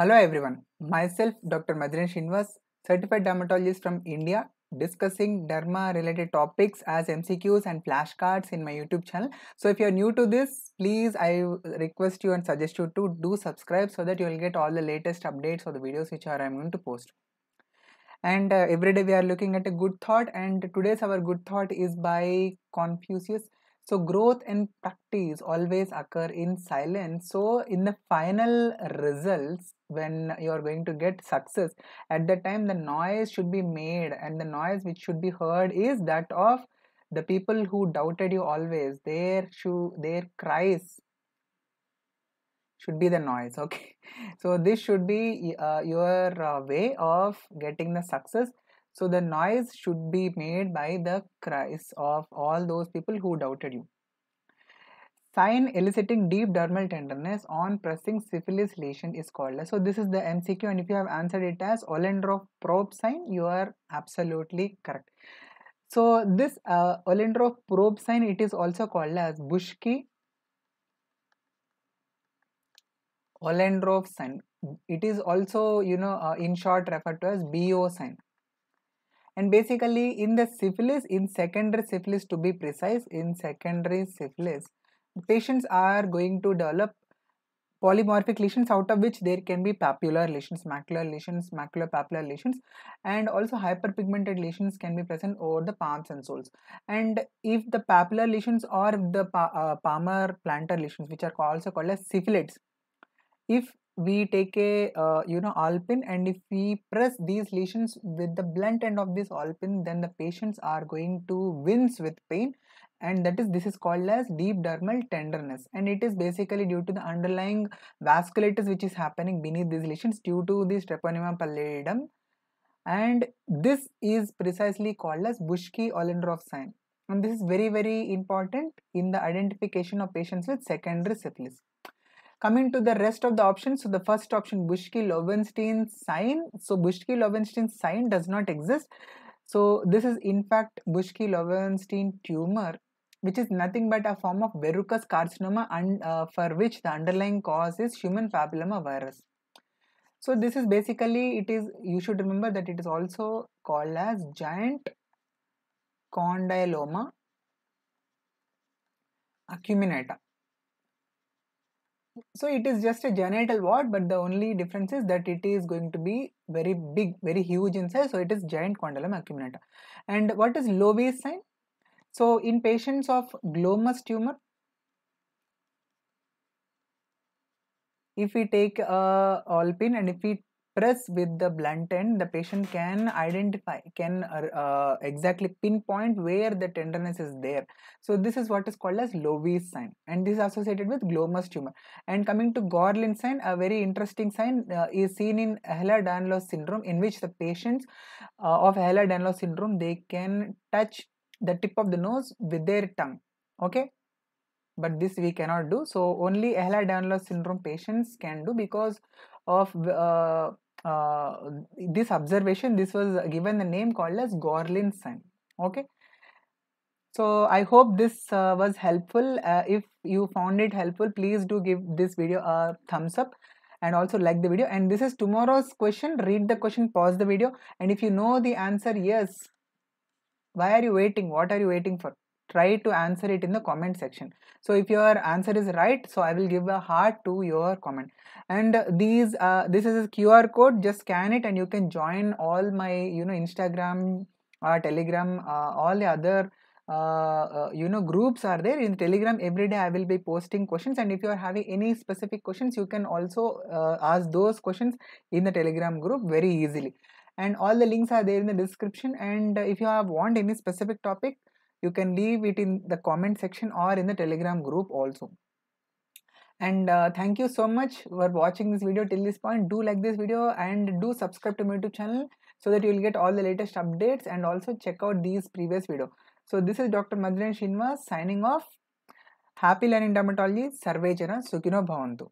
Hello everyone, myself Dr. Madhurin Srinivas, certified dermatologist from India, discussing derma related topics as MCQs and flashcards in my YouTube channel. So if you're new to this, please I request you and suggest you to do subscribe so that you'll get all the latest updates or the videos which are I'm going to post. And uh, every day we are looking at a good thought and today's our good thought is by Confucius so growth and practice always occur in silence. So in the final results, when you're going to get success, at that time the noise should be made and the noise which should be heard is that of the people who doubted you always. Their shoe, their cries should be the noise. Okay. So this should be uh, your uh, way of getting the success so the noise should be made by the cries of all those people who doubted you. Sign eliciting deep dermal tenderness on pressing syphilis lesion is called. So this is the MCQ and if you have answered it as Ollendorf probe sign, you are absolutely correct. So this uh, probe sign, it is also called as Buschke Ollendorf sign. It is also, you know, uh, in short referred to as BO sign and basically in the syphilis in secondary syphilis to be precise in secondary syphilis patients are going to develop polymorphic lesions out of which there can be papular lesions macular lesions macular papular lesions and also hyperpigmented lesions can be present over the palms and soles and if the papular lesions or the pa uh, palmar plantar lesions which are also called as syphilids if we take a uh, you know alpin and if we press these lesions with the blunt end of this alpin then the patients are going to wince with pain and that is this is called as deep dermal tenderness and it is basically due to the underlying vasculitis which is happening beneath these lesions due to this treponema pallidum and this is precisely called as bushki ollendorf sign and this is very very important in the identification of patients with secondary syphilis Coming to the rest of the options, so the first option Buschke-Lowenstein sign. So Buschke-Lowenstein sign does not exist. So this is in fact Buschke-Lowenstein tumor which is nothing but a form of verrucous carcinoma and uh, for which the underlying cause is human papilloma virus so this is basically it is you should remember that it is also called as giant condyloma acuminata so it is just a genital wart, but the only difference is that it is going to be very big, very huge in size. So it is giant condyloma acuminata. And what is low base sign? So in patients of glomus tumor, if we take a uh, all pin and if we press with the blunt end, the patient can identify, can uh, uh, exactly pinpoint where the tenderness is there. So this is what is called as Lovis sign and this is associated with glomus tumor. And coming to Gorlin sign, a very interesting sign uh, is seen in Ehlers-Danlos syndrome in which the patients uh, of Ehlers-Danlos syndrome, they can touch the tip of the nose with their tongue. Okay, but this we cannot do so only Ehlers-Danlos syndrome patients can do because of uh, uh, this observation this was given a name called as Gorlin sign okay so i hope this uh, was helpful uh, if you found it helpful please do give this video a thumbs up and also like the video and this is tomorrow's question read the question pause the video and if you know the answer yes why are you waiting what are you waiting for try to answer it in the comment section so if your answer is right so i will give a heart to your comment and these uh, this is a qr code just scan it and you can join all my you know instagram uh, telegram uh, all the other uh, uh, you know groups are there in telegram every day i will be posting questions and if you are having any specific questions you can also uh, ask those questions in the telegram group very easily and all the links are there in the description and if you have want any specific topic you can leave it in the comment section or in the telegram group also and uh, thank you so much for watching this video till this point do like this video and do subscribe to my youtube channel so that you will get all the latest updates and also check out these previous video so this is dr madhuran shinwas signing off happy learning dermatology Sarvejana Sukino bhavantu